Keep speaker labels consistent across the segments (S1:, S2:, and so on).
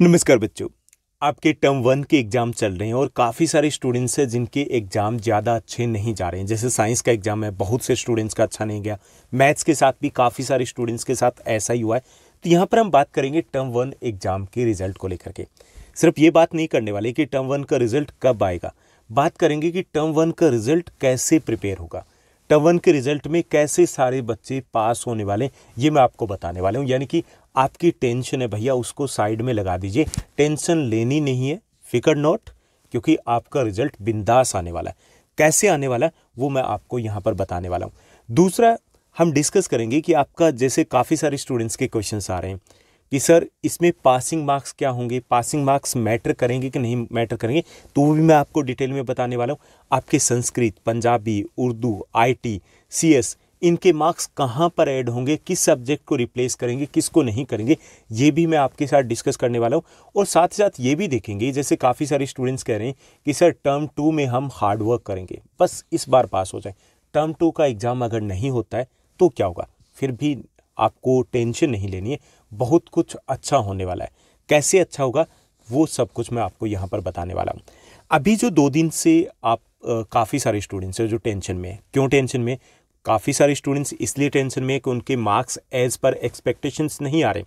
S1: नमस्कार बच्चों आपके टर्म वन के एग्ज़ाम चल रहे हैं और काफ़ी सारे स्टूडेंट्स हैं जिनके एग्ज़ाम ज़्यादा अच्छे नहीं जा रहे हैं जैसे साइंस का एग्ज़ाम है बहुत से स्टूडेंट्स का अच्छा नहीं गया मैथ्स के साथ भी काफ़ी सारे स्टूडेंट्स के साथ ऐसा ही हुआ है तो यहाँ पर हम बात करेंगे टर्म वन एग्ज़ाम के रिज़ल्ट को लेकर के सिर्फ ये बात नहीं करने वाले कि टर्म वन का रिज़ल्ट कब आएगा बात करेंगे कि टर्म वन का रिज़ल्ट कैसे प्रिपेयर होगा टर्म वन के रिज़ल्ट में कैसे सारे बच्चे पास होने वाले ये मैं आपको बताने वाला हूँ यानी कि आपकी टेंशन है भैया उसको साइड में लगा दीजिए टेंशन लेनी नहीं है फिकर नॉट क्योंकि आपका रिजल्ट बिंदास आने वाला है कैसे आने वाला है वो मैं आपको यहाँ पर बताने वाला हूँ दूसरा हम डिस्कस करेंगे कि आपका जैसे काफ़ी सारे स्टूडेंट्स के क्वेश्चन आ रहे हैं कि सर इसमें पासिंग मार्क्स क्या होंगे पासिंग मार्क्स मैटर करेंगे कि नहीं मैटर करेंगे तो वो भी मैं आपको डिटेल में बताने वाला हूँ आपके संस्कृत पंजाबी उर्दू आईटी सीएस इनके मार्क्स कहाँ पर ऐड होंगे किस सब्जेक्ट को रिप्लेस करेंगे किसको नहीं करेंगे ये भी मैं आपके साथ डिस्कस करने वाला हूँ और साथ ही साथ ये भी देखेंगे जैसे काफ़ी सारे स्टूडेंट्स कह रहे हैं कि सर टर्म टू में हम हार्डवर्क करेंगे बस इस बार पास हो जाए टर्म टू का एग्ज़ाम अगर नहीं होता है तो क्या होगा फिर भी आपको टेंशन नहीं लेनी है बहुत कुछ अच्छा होने वाला है कैसे अच्छा होगा वो सब कुछ मैं आपको यहाँ पर बताने वाला हूँ अभी जो दो दिन से आप काफ़ी सारे स्टूडेंट्स हैं जो टेंशन में है क्यों टेंशन में काफ़ी सारे स्टूडेंट्स इसलिए टेंशन में कि उनके मार्क्स एज पर एक्सपेक्टेशंस नहीं आ रहे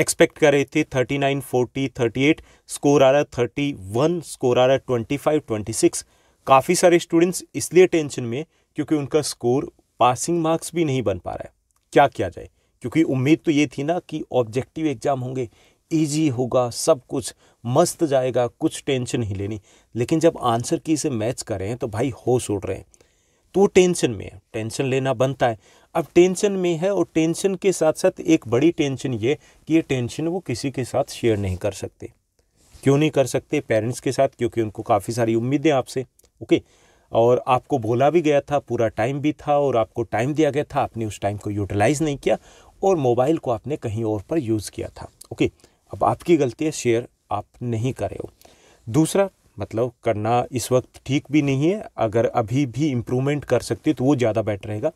S1: एक्सपेक्ट कर रहे थे thirty nine forty thirty eight score आ रहा थर्टी वन स्कोर आ रहा ट्वेंटी फाइव ट्वेंटी सिक्स काफ़ी सारे स्टूडेंट्स इसलिए टेंशन में क्योंकि उनका स्कोर पासिंग मार्क्स भी नहीं बन पा रहा है क्या किया जाए क्योंकि उम्मीद तो ये थी ना कि ऑब्जेक्टिव एग्ज़ाम होंगे ईजी होगा सब कुछ मस्त जाएगा कुछ टेंशन नहीं लेनी लेकिन जब आंसर की से मैच करें तो भाई होश उड़ रहे हैं तो वो टेंशन में है टेंशन लेना बनता है अब टेंशन में है और टेंशन के साथ साथ एक बड़ी टेंशन ये कि ये टेंशन वो किसी के साथ शेयर नहीं कर सकते क्यों नहीं कर सकते पेरेंट्स के साथ क्योंकि उनको काफ़ी सारी उम्मीदें आपसे ओके और आपको बोला भी गया था पूरा टाइम भी था और आपको टाइम दिया गया था आपने उस टाइम को यूटिलाइज़ नहीं किया और मोबाइल को आपने कहीं और पर यूज़ किया था ओके अब आपकी गलती है शेयर आप नहीं करे हो दूसरा मतलब करना इस वक्त ठीक भी नहीं है अगर अभी भी इम्प्रूवमेंट कर सकते तो वो ज़्यादा बेटर रहेगा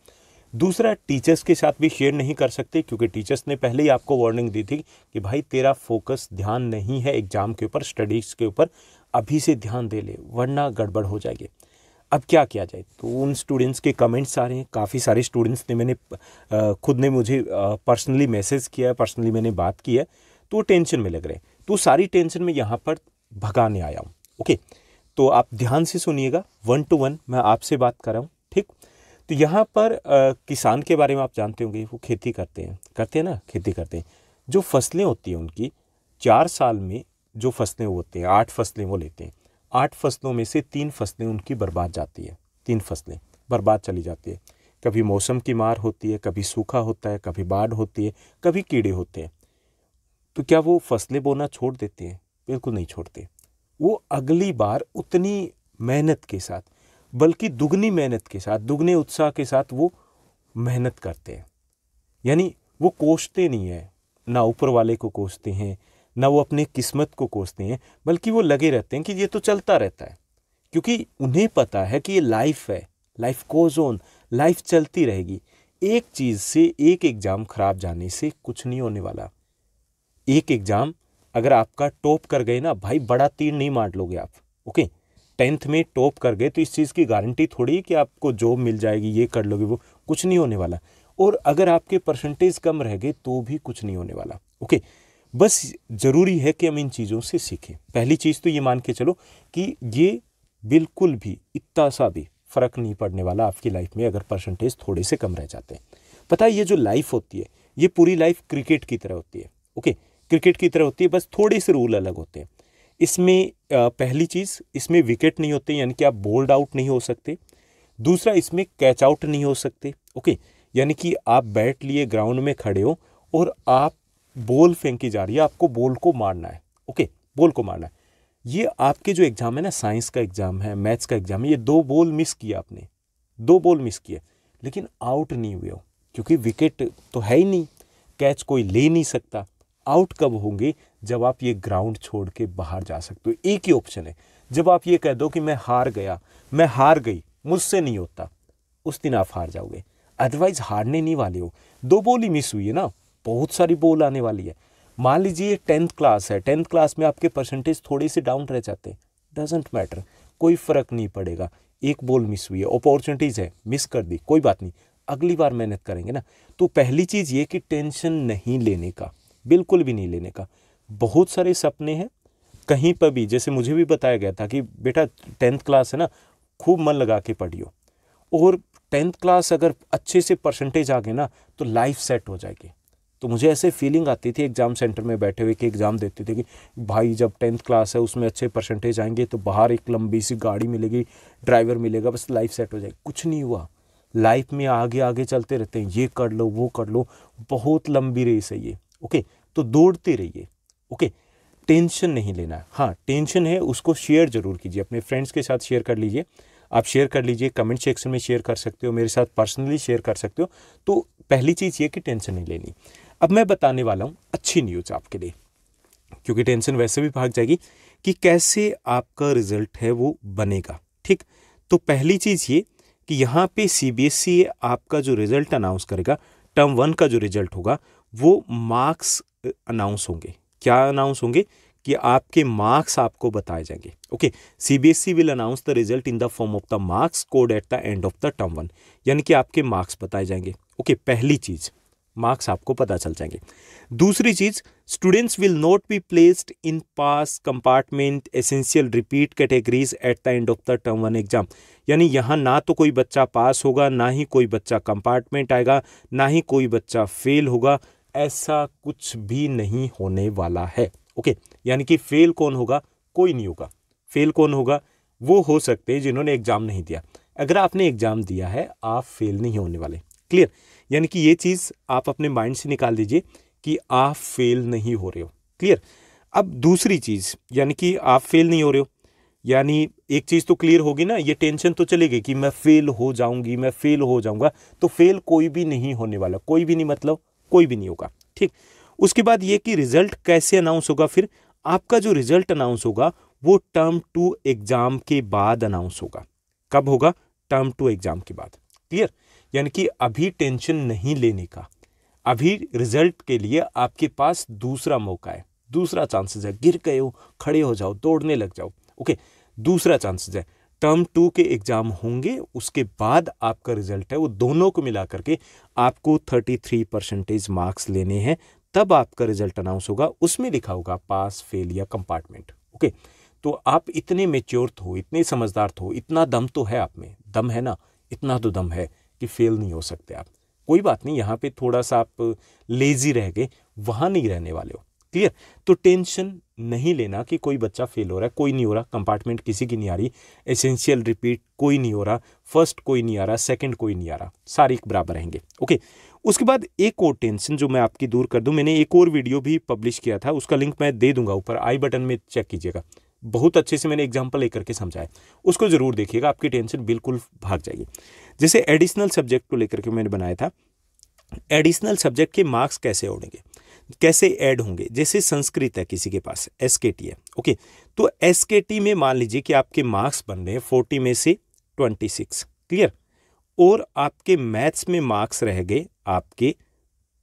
S1: दूसरा टीचर्स के साथ भी शेयर नहीं कर सकते क्योंकि टीचर्स ने पहले ही आपको वार्निंग दी थी कि भाई तेरा फोकस ध्यान नहीं है एग्ज़ाम के ऊपर स्टडीज़ के ऊपर अभी से ध्यान दे ले वरना गड़बड़ हो जाएगी अब क्या किया जाए तो उन स्टूडेंट्स के कमेंट्स आ रहे हैं काफ़ी सारे स्टूडेंट्स ने मैंने खुद ने मुझे पर्सनली मैसेज किया पर्सनली मैंने बात की है तो वो टेंशन में लग रहे हैं तो सारी टेंशन में यहाँ पर भगाने आया हूँ ओके तो आप ध्यान से सुनिएगा वन टू वन मैं आपसे बात कर रहा हूँ ठीक तो यहाँ पर आ, किसान के बारे में आप जानते होंगे वो खेती करते हैं करते हैं ना खेती करते हैं जो फसलें होती हैं उनकी चार साल में जो फसलें होते हैं आठ फसलें वो लेते हैं आठ फसलों में से तीन फसलें उनकी बर्बाद जाती है तीन फसलें बर्बाद चली जाती है कभी मौसम की मार होती है कभी सूखा होता है कभी बाढ़ होती है कभी कीड़े होते हैं तो क्या वो फसलें बोना छोड़ देते हैं बिल्कुल नहीं छोड़ते वो अगली बार उतनी मेहनत के साथ बल्कि दुगनी मेहनत के साथ दुगने उत्साह के साथ वो मेहनत करते हैं यानी वो कोसते नहीं है ना ऊपर वाले को कोसते हैं ना वो अपने किस्मत को कोसते हैं बल्कि वो लगे रहते हैं कि ये तो चलता रहता है क्योंकि उन्हें पता है कि ये लाइफ है लाइफ कोज ऑन लाइफ चलती रहेगी एक चीज़ से एक एग्ज़ाम ख़राब जाने से कुछ नहीं होने वाला एक एग्ज़ाम अगर आपका टॉप कर गए ना भाई बड़ा तीर नहीं मार लोगे आप ओके टेंथ में टॉप कर गए तो इस चीज़ की गारंटी थोड़ी कि आपको जॉब मिल जाएगी ये कर लोगे वो कुछ नहीं होने वाला और अगर आपके परसेंटेज कम रह गए तो भी कुछ नहीं होने वाला ओके बस ज़रूरी है कि हम इन चीज़ों से सीखें पहली चीज़ तो ये मान के चलो कि ये बिल्कुल भी इतना सा भी फ़र्क नहीं पड़ने वाला आपकी लाइफ में अगर परसेंटेज थोड़े से कम रह जाते हैं पता है ये जो लाइफ होती है ये पूरी लाइफ क्रिकेट की तरह होती है ओके okay? क्रिकेट की तरह होती है बस थोड़े से रूल अलग होते हैं इसमें पहली चीज़ इसमें विकेट नहीं होते यानी कि आप बोल्ड आउट नहीं हो सकते दूसरा इसमें कैच आउट नहीं हो सकते ओके यानी कि आप बैट लिए ग्राउंड में खड़े हो और आप बॉल फेंकी जा रही है आपको बॉल को मारना है ओके बॉल को मारना है ये आपके जो एग्ज़ाम है ना साइंस का एग्ज़ाम है मैथ्स का एग्ज़ाम है ये दो बॉल मिस किया आपने दो बॉल मिस किया लेकिन आउट नहीं हुए हो क्योंकि विकेट तो है ही नहीं कैच कोई ले नहीं सकता आउट कब होंगे जब आप ये ग्राउंड छोड़ के बाहर जा सकते हो एक ही ऑप्शन है जब आप ये कह दो कि मैं हार गया मैं हार गई मुझसे नहीं होता उस दिन आप हार जाओगे अदरवाइज हारने नहीं वाले हो दो बोल ही मिस हुई है ना बहुत सारी बोल आने वाली है मान लीजिए टेंथ क्लास है टेंथ क्लास में आपके परसेंटेज थोड़े से डाउन रह जाते हैं डजेंट मैटर कोई फ़र्क नहीं पड़ेगा एक बॉल मिस हुई है अपॉर्चुनिटीज़ है मिस कर दी कोई बात नहीं अगली बार मेहनत करेंगे ना तो पहली चीज़ ये कि टेंशन नहीं लेने का बिल्कुल भी नहीं लेने का बहुत सारे सपने हैं कहीं पर भी जैसे मुझे भी बताया गया था कि बेटा टेंथ क्लास है ना खूब मन लगा के पढ़ियो और टेंथ क्लास अगर अच्छे से परसेंटेज आ गए ना तो लाइफ सेट हो जाएगी तो मुझे ऐसे फीलिंग आती थी एग्ज़ाम सेंटर में बैठे हुए कि एग्ज़ाम देते थे कि भाई जब टेंथ क्लास है उसमें अच्छे परसेंटेज आएंगे तो बाहर एक लंबी सी गाड़ी मिलेगी ड्राइवर मिलेगा बस लाइफ सेट हो जाएगी कुछ नहीं हुआ लाइफ में आगे आगे चलते रहते हैं ये कर लो वो कर लो बहुत लंबी रेस है ये ओके तो दौड़ते रहिए ओके टेंशन नहीं लेना हाँ टेंशन है उसको शेयर जरूर कीजिए अपने फ्रेंड्स के साथ शेयर कर लीजिए आप शेयर कर लीजिए कमेंट सेक्शन में शेयर कर सकते हो मेरे साथ पर्सनली शेयर कर सकते हो तो पहली चीज़ ये कि टेंशन नहीं लेनी अब मैं बताने वाला हूँ अच्छी न्यूज़ आपके लिए क्योंकि टेंशन वैसे भी भाग जाएगी कि कैसे आपका रिजल्ट है वो बनेगा ठीक तो पहली चीज़ ये कि यहाँ पे सी e आपका जो रिजल्ट अनाउंस करेगा टर्म वन का जो रिजल्ट होगा वो मार्क्स अनाउंस होंगे क्या अनाउंस होंगे कि आपके मार्क्स आपको बताए जाएंगे okay CBSE will announce the result in the form of the marks code at the end of the term one यानी कि आपके मार्क्स बताए जाएंगे ओके okay, पहली चीज़ मार्क्स आपको पता चल जाएंगे दूसरी चीज students will not be placed in pass compartment essential repeat categories at the end of the term one exam यानी यहाँ ना तो कोई बच्चा पास होगा ना ही कोई बच्चा कंपार्टमेंट आएगा ना ही कोई बच्चा फेल होगा ऐसा कुछ भी नहीं होने वाला है ओके यानी कि फेल कौन होगा कोई नहीं होगा फेल कौन होगा वो हो सकते हैं जिन्होंने एग्ज़ाम नहीं दिया अगर आपने एग्ज़ाम दिया है आप फेल नहीं होने वाले क्लियर यानी कि ये चीज़ आप अपने माइंड से निकाल दीजिए कि आप फेल नहीं हो रहे हो क्लियर अब दूसरी चीज़ यानी कि आप फेल नहीं हो रहे हो यानी एक चीज़ तो क्लियर होगी ना ये टेंशन तो चली गई कि मैं फेल हो जाऊंगी मैं फेल हो जाऊंगा तो फेल कोई भी नहीं होने वाला कोई भी नहीं मतलब कोई भी नहीं होगा ठीक उसके बाद ये कि रिजल्ट कैसे अनाउंस होगा फिर आपका जो रिजल्ट अनाउंस होगा वो टर्म टू एग्जाम के बाद अनाउंस होगा कब होगा टर्म टू एग्जाम के बाद क्लियर यानी कि अभी टेंशन नहीं लेने का अभी रिजल्ट के लिए आपके पास दूसरा मौका है दूसरा चांसेस है गिर गए हो खड़े हो जाओ दौड़ने लग जाओ ओके दूसरा चांसेस है टर्म टू के एग्ज़ाम होंगे उसके बाद आपका रिजल्ट है वो दोनों को मिला करके आपको थर्टी थ्री परसेंटेज मार्क्स लेने हैं तब आपका रिजल्ट अनाउंस होगा उसमें लिखा होगा पास फेल या कंपार्टमेंट ओके तो आप इतने मेच्योर तो हो इतने समझदार तो हो इतना दम तो है आप में दम है ना इतना तो दम है कि फेल नहीं हो सकते आप कोई बात नहीं यहाँ पे थोड़ा सा आप लेज़ी रह गए वहाँ नहीं रहने वाले हो क्लियर तो टेंशन नहीं लेना कि कोई बच्चा फेल हो रहा है कोई नहीं हो रहा कंपार्टमेंट किसी की नहीं आ रही एसेंशियल रिपीट कोई नहीं हो रहा फर्स्ट कोई नहीं आ रहा सेकंड कोई नहीं आ रहा सारे एक बराबर रहेंगे ओके उसके बाद एक और टेंशन जो मैं आपकी दूर कर दूं मैंने एक और वीडियो भी पब्लिश किया था उसका लिंक मैं दे दूंगा ऊपर आई बटन में चेक कीजिएगा बहुत अच्छे से मैंने एग्जाम्पल लेकर के समझाया उसको ज़रूर देखिएगा आपकी टेंशन बिल्कुल भाग जाएगी जैसे एडिशनल सब्जेक्ट को लेकर के मैंने बनाया था एडिशनल सब्जेक्ट के मार्क्स कैसे उड़ेंगे कैसे ऐड होंगे जैसे संस्कृत है किसी के पास एस के टी है ओके तो एस के टी में मान लीजिए कि आपके मार्क्स बन रहे हैं फोर्टी में से ट्वेंटी सिक्स क्लियर और आपके मैथ्स में मार्क्स रह गए आपके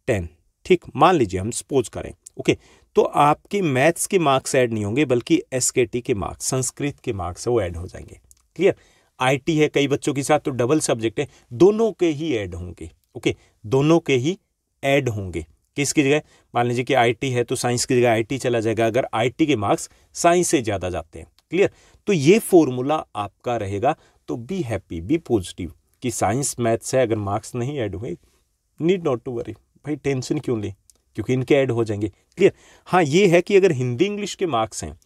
S1: टेन ठीक मान लीजिए हम सपोज करें ओके तो आपके मैथ्स के मार्क्स ऐड नहीं होंगे बल्कि एस के टी के मार्क्स संस्कृत के मार्क्स है वो ऐड हो जाएंगे क्लियर आईटी है कई बच्चों के साथ तो डबल सब्जेक्ट है दोनों के ही ऐड होंगे ओके दोनों के ही ऐड होंगे किसकी जगह मान लीजिए कि आईटी है तो साइंस की जगह आईटी चला जाएगा अगर आईटी के मार्क्स साइंस से ज़्यादा जाते हैं क्लियर तो ये फॉर्मूला आपका रहेगा तो बी हैप्पी बी पॉजिटिव कि साइंस मैथ्स है अगर मार्क्स नहीं ऐड हुए नीड नॉट टू वरी भाई टेंशन क्यों लें क्योंकि इनके ऐड हो जाएंगे क्लियर हाँ ये है कि अगर हिंदी इंग्लिश के मार्क्स हैं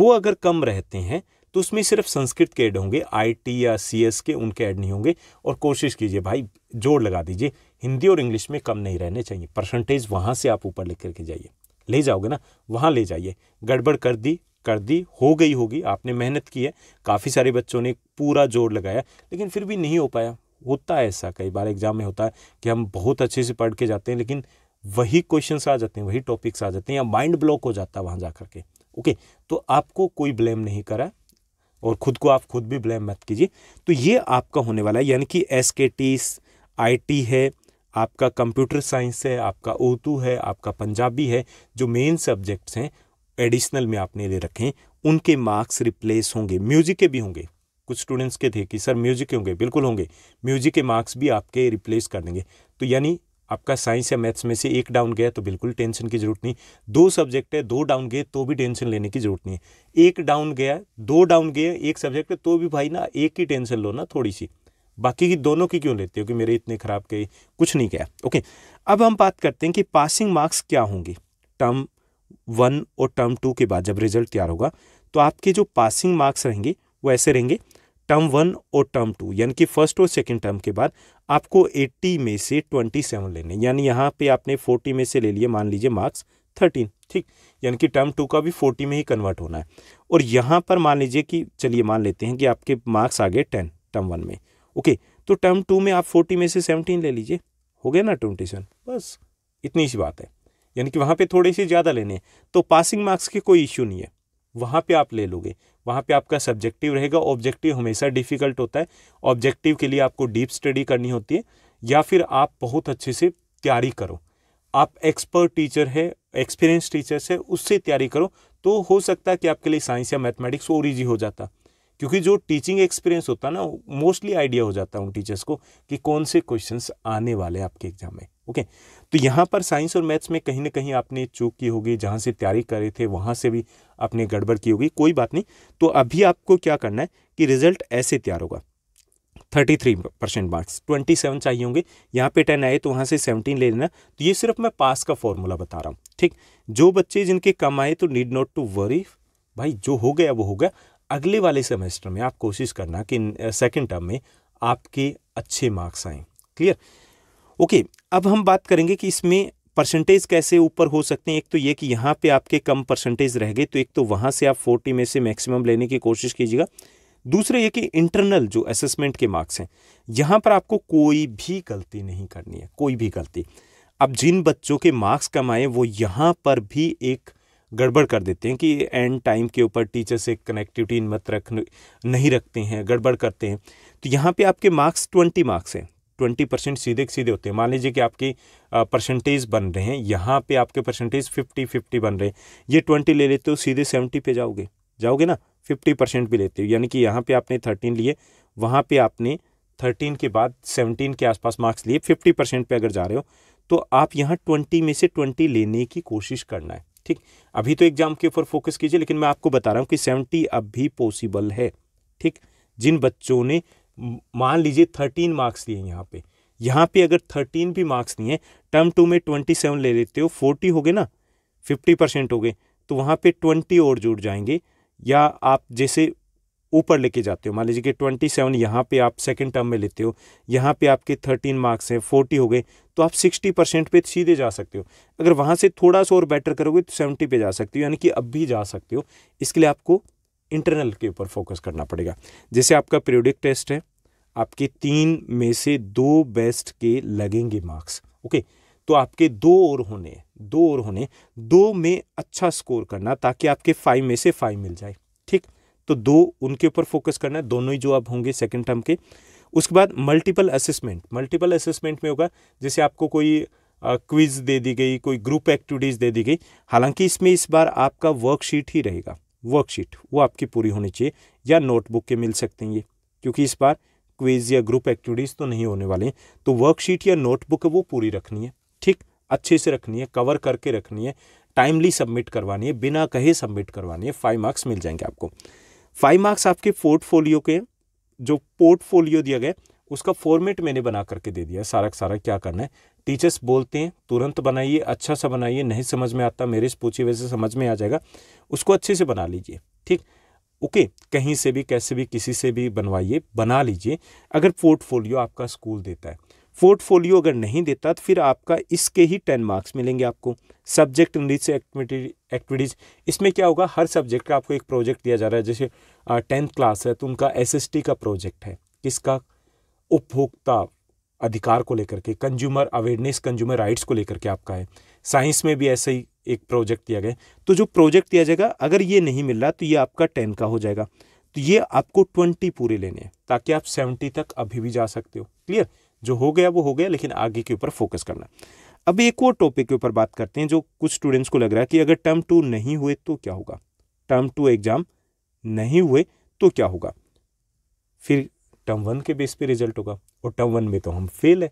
S1: वो अगर कम रहते हैं तो उसमें सिर्फ संस्कृत के ऐड होंगे आईटी या सीएस के उनके ऐड नहीं होंगे और कोशिश कीजिए भाई जोड़ लगा दीजिए हिंदी और इंग्लिश में कम नहीं रहने चाहिए परसेंटेज वहाँ से आप ऊपर लिख करके जाइए ले जाओगे ना वहाँ ले जाइए गड़बड़ कर दी कर दी हो गई होगी आपने मेहनत की है काफ़ी सारे बच्चों ने पूरा जोर लगाया लेकिन फिर भी नहीं हो पाया होता है ऐसा कई बार एग्ज़ाम में होता है कि हम बहुत अच्छे से पढ़ के जाते हैं लेकिन वही क्वेश्चन आ जाते हैं वही टॉपिक्स आ जाते हैं या माइंड ब्लॉक हो जाता है वहाँ जा कर के ओके तो आपको कोई ब्लेम नहीं करा और ख़ुद को आप खुद भी ब्लेम मत कीजिए तो ये आपका होने वाला है यानी कि S K T I T है आपका कंप्यूटर साइंस है आपका उर्दू है आपका पंजाबी है जो मेन सब्जेक्ट्स हैं एडिशनल में आपने ले रखें उनके मार्क्स रिप्लेस होंगे म्यूजिक के भी होंगे कुछ स्टूडेंट्स के थे कि सर म्यूजिक के होंगे बिल्कुल होंगे म्यूजिक के मार्क्स भी आपके रिप्लेस कर देंगे तो यानी आपका साइंस या मैथ्स में से एक डाउन गया तो बिल्कुल टेंशन की जरूरत नहीं दो सब्जेक्ट है दो डाउन गए तो भी टेंशन लेने की जरूरत नहीं है एक डाउन गया दो डाउन गए एक सब्जेक्ट है तो भी भाई ना एक ही टेंशन लो ना थोड़ी सी बाकी की दोनों की क्यों लेते हो कि मेरे इतने खराब गए कुछ नहीं गया ओके अब हम बात करते हैं कि पासिंग मार्क्स क्या होंगे टर्म वन और टर्म टू के बाद जब रिजल्ट तैयार होगा तो आपके जो पासिंग मार्क्स रहेंगे वो ऐसे रहेंगे टर्म वन और टर्म टू यानी कि फर्स्ट और सेकेंड टर्म के बाद आपको 80 में से 27 लेने यानी यहाँ पे आपने 40 में से ले लिए मान लीजिए मार्क्स 13 ठीक यानी कि टर्म टू का भी 40 में ही कन्वर्ट होना है और यहाँ पर मान लीजिए कि चलिए मान लेते हैं कि आपके मार्क्स आ गए टेन टर्म वन में ओके तो टर्म टू में आप फोर्टी में से सेवनटीन ले लीजिए हो गया ना ट्वेंटी सेवन बस इतनी सी बात है यानी कि वहाँ पे थोड़े से ज़्यादा लेने हैं तो पासिंग मार्क्स के कोई इश्यू नहीं है वहाँ पे आप ले लोगे वहाँ पे आपका सब्जेक्टिव रहेगा ऑब्जेक्टिव हमेशा डिफ़िकल्ट होता है ऑब्जेक्टिव के लिए आपको डीप स्टडी करनी होती है या फिर आप बहुत अच्छे से तैयारी करो आप एक्सपर्ट टीचर है एक्सपीरियंस टीचर है उससे तैयारी करो तो हो सकता है कि आपके लिए साइंस या मैथमेटिक्स और ईजी हो जाता क्योंकि जो टीचिंग एक्सपीरियंस होता है ना मोस्टली आइडिया हो जाता है उन टीचर्स को कि कौन से क्वेश्चंस आने वाले हैं आपके एग्जाम में ओके तो यहाँ पर साइंस और मैथ्स में कहीं ना कहीं आपने चूक की होगी जहाँ से तैयारी करे थे वहाँ से भी आपने गड़बड़ की होगी कोई बात नहीं तो अभी आपको क्या करना है कि रिजल्ट ऐसे तैयार होगा thirty three percent marks twenty seven चाहिए होंगे यहाँ पे टेन आए तो वहाँ से 17 ले लेना तो ये सिर्फ मैं पास का फॉर्मूला बता रहा हूँ ठीक जो बच्चे जिनके कम आए तो नीड नॉट टू वरी भाई जो हो गया वो हो गया अगले वाले सेमेस्टर में आप कोशिश करना कि सेकेंड टर्म में आपके अच्छे मार्क्स आए क्लियर ओके अब हम बात करेंगे कि इसमें परसेंटेज कैसे ऊपर हो सकते हैं एक तो ये कि यहाँ पे आपके कम परसेंटेज रह गए तो एक तो वहाँ से आप फोर्टी में से मैक्सिमम लेने की कोशिश कीजिएगा दूसरे ये कि इंटरनल जो असेसमेंट के मार्क्स हैं यहाँ पर आपको कोई भी गलती नहीं करनी है कोई भी गलती अब जिन बच्चों के मार्क्स कम आए वो यहाँ पर भी एक गड़बड़ कर देते हैं कि एंड टाइम के ऊपर टीचर से कनेक्टिविटी मत रख नहीं रखते हैं गड़बड़ करते हैं तो यहाँ पे आपके मार्क्स ट्वेंटी मार्क्स हैं ट्वेंटी परसेंट सीधे सीधे होते हैं मान लीजिए कि आपके परसेंटेज बन रहे हैं यहाँ पे आपके परसेंटेज फिफ्टी फिफ्टी बन रहे हैं ये ट्वेंटी ले लेते हो सीधे सेवेंटी पे जाओगे जाओगे ना फिफ्टी परसेंट भी लेते हो यानी कि यहाँ पे आपने थर्टीन लिए वहाँ पे आपने थर्टीन के बाद सेवनटीन के आसपास मार्क्स लिए फिफ्टी परसेंट पर अगर जा रहे हो तो आप यहाँ ट्वेंटी में से ट्वेंटी लेने की कोशिश करना है ठीक अभी तो एग्जाम के ऊपर फोकस कीजिए लेकिन मैं आपको बता रहा हूँ कि सेवेंटी अब भी पॉसिबल है ठीक जिन बच्चों ने मान लीजिए थर्टीन मार्क्स लिए यहाँ पे यहाँ पे अगर थर्टीन भी मार्क्स नहीं है टर्म टू में ट्वेंटी सेवन ले लेते हो फोर्टी हो गए ना फिफ्टी परसेंट हो गए तो वहाँ पे ट्वेंटी और जुड़ जाएंगे या आप जैसे ऊपर लेके जाते हो मान लीजिए कि ट्वेंटी सेवन यहाँ पर आप सेकेंड टर्म में लेते हो यहाँ पे आपके थर्टीन मार्क्स हैं फोर्टी हो गए तो आप सिक्सटी परसेंट पर सीधे जा सकते हो अगर वहाँ से थोड़ा सा और बेटर करोगे तो सेवेंटी पे जा सकते हो यानी कि अब भी जा सकते हो इसके लिए आपको इंटरनल के ऊपर फोकस करना पड़ेगा जैसे आपका पीरियोडिक टेस्ट है आपके तीन में से दो बेस्ट के लगेंगे मार्क्स ओके तो आपके दो और होने दो और होने दो में अच्छा स्कोर करना ताकि आपके फाइव में से फाइव मिल जाए ठीक तो दो उनके ऊपर फोकस करना है दोनों ही जो आप होंगे सेकेंड टर्म के उसके बाद मल्टीपल असेसमेंट मल्टीपल असेसमेंट में होगा जैसे आपको कोई क्विज दे दी गई कोई ग्रुप एक्टिविटीज़ दे दी गई हालांकि इसमें इस बार आपका वर्कशीट ही रहेगा वर्कशीट वो आपकी पूरी होनी चाहिए या नोटबुक के मिल सकते हैं ये क्योंकि इस बार क्विज या ग्रुप एक्टिविटीज़ तो नहीं होने वाले हैं तो वर्कशीट या नोटबुक वो पूरी रखनी है ठीक अच्छे से रखनी है कवर करके रखनी है टाइमली सबमिट करवानी है बिना कहे सबमिट करवानी है फाइव मार्क्स मिल जाएंगे आपको फाइव मार्क्स आपके पोर्टफोलियो के जो पोर्टफोलियो दिया गया उसका फॉर्मेट मैंने बना करके दे दिया सारा का सारा क्या करना है टीचर्स बोलते हैं तुरंत बनाइए अच्छा सा बनाइए नहीं समझ में आता मेरे से पूछिए वैसे समझ में आ जाएगा उसको अच्छे से बना लीजिए ठीक ओके कहीं से भी कैसे भी किसी से भी बनवाइए बना लीजिए अगर पोर्टफोलियो आपका स्कूल देता है पोर्टफोलियो अगर नहीं देता तो फिर आपका इसके ही टेन मार्क्स मिलेंगे आपको सब्जेक्ट रिच एक्टिविटीज़ इसमें क्या होगा हर सब्जेक्ट का आपको एक प्रोजेक्ट दिया जा रहा है जैसे टेंथ क्लास है तो उनका एस का प्रोजेक्ट है किसका उपभोक्ता अधिकार को लेकर के कंज्यूमर अवेयरनेस कंज्यूमर राइट्स को लेकर के आपका है साइंस में भी ऐसे ही एक प्रोजेक्ट दिया गया तो जो प्रोजेक्ट दिया जाएगा अगर ये नहीं मिल रहा तो ये आपका टेन का हो जाएगा तो ये आपको ट्वेंटी पूरे लेने हैं ताकि आप सेवेंटी तक अभी भी जा सकते हो क्लियर जो हो गया वो हो गया लेकिन आगे के ऊपर फोकस करना अब एक और टॉपिक के ऊपर बात करते हैं जो कुछ स्टूडेंट्स को लग रहा है कि अगर टर्म टू नहीं हुए तो क्या होगा टर्म टू एग्जाम नहीं हुए तो क्या होगा फिर टर्म वन के बेस पे रिजल्ट होगा और टर्म वन में तो हम फेल है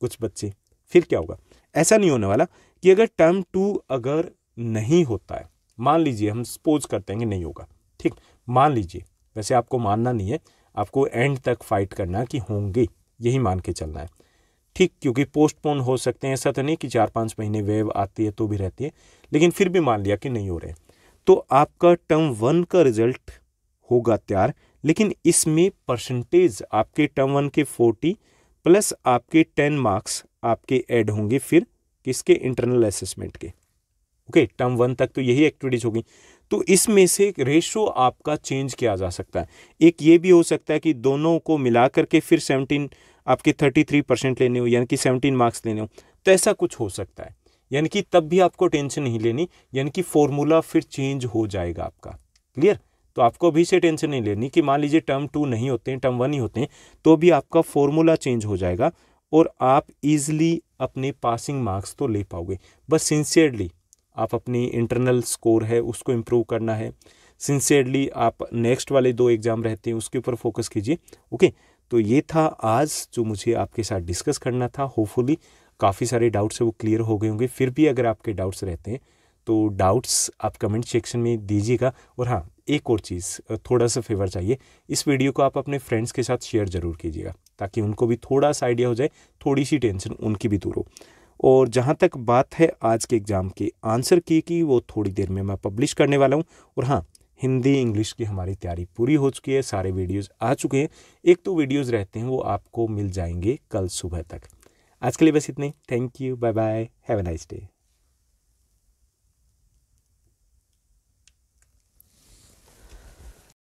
S1: कुछ बच्चे फिर क्या होगा ऐसा नहीं होने वाला कि अगर टर्म टू अगर नहीं होता है मान लीजिए हम सपोज करते हैं कि नहीं होगा ठीक मान लीजिए वैसे आपको मानना नहीं है आपको एंड तक फाइट करना कि होंगे यही मान के चलना है ठीक क्योंकि पोस्टपोन हो सकते हैं ऐसा तो नहीं कि चार पाँच महीने वेव आती है तो भी रहती है लेकिन फिर भी मान लिया कि नहीं हो रहे तो आपका टर्म वन का रिजल्ट होगा तैयार लेकिन इसमें परसेंटेज आपके टर्म वन के फोर्टी प्लस आपके टेन मार्क्स आपके ऐड होंगे फिर किसके इंटरनल असेसमेंट के ओके टर्म वन तक तो यही एक्टिविटीज होगी तो इसमें से रेशो आपका चेंज किया जा सकता है एक ये भी हो सकता है कि दोनों को मिला करके फिर सेवनटीन आपके थर्टी थ्री परसेंट लेने हो यानी कि सेवनटीन मार्क्स लेने हो तो ऐसा कुछ हो सकता है यानी कि तब भी आपको टेंशन नहीं लेनी यानी कि फॉर्मूला फिर चेंज हो जाएगा आपका क्लियर तो आपको अभी से टेंशन नहीं लेनी कि मान लीजिए टर्म टू नहीं होते हैं टर्म वन ही होते हैं तो भी आपका फॉर्मूला चेंज हो जाएगा और आप इजली अपने पासिंग मार्क्स तो ले पाओगे बस सिंसियरली आप अपनी इंटरनल स्कोर है उसको इम्प्रूव करना है सिंसियरली आप नेक्स्ट वाले दो एग्ज़ाम रहते हैं उसके ऊपर फोकस कीजिए ओके तो ये था आज जो मुझे आपके साथ डिस्कस करना था होपफुली काफ़ी सारे डाउट्स है वो क्लियर हो गए होंगे फिर भी अगर आपके डाउट्स रहते हैं तो डाउट्स आप कमेंट सेक्शन में दीजिएगा और हाँ एक और चीज़ थोड़ा सा फेवर चाहिए इस वीडियो को आप अपने फ्रेंड्स के साथ शेयर ज़रूर कीजिएगा ताकि उनको भी थोड़ा सा आइडिया हो जाए थोड़ी सी टेंशन उनकी भी दूर हो और जहाँ तक बात है आज के एग्ज़ाम के आंसर की कि वो थोड़ी देर में मैं पब्लिश करने वाला हूँ और हाँ हिंदी इंग्लिश की हमारी तैयारी पूरी हो चुकी है सारे वीडियोस आ चुके हैं एक तो वीडियोस रहते हैं वो आपको मिल जाएंगे कल सुबह तक आज के लिए बस इतने thank you bye bye have a nice day